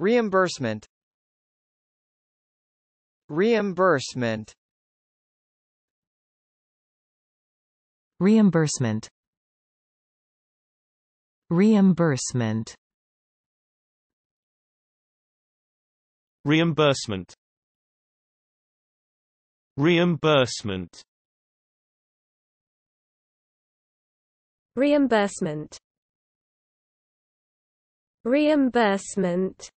Reimbursement Reimbursement Reimbursement Reimbursement Reimbursement Reimbursement Reimbursement Reimbursement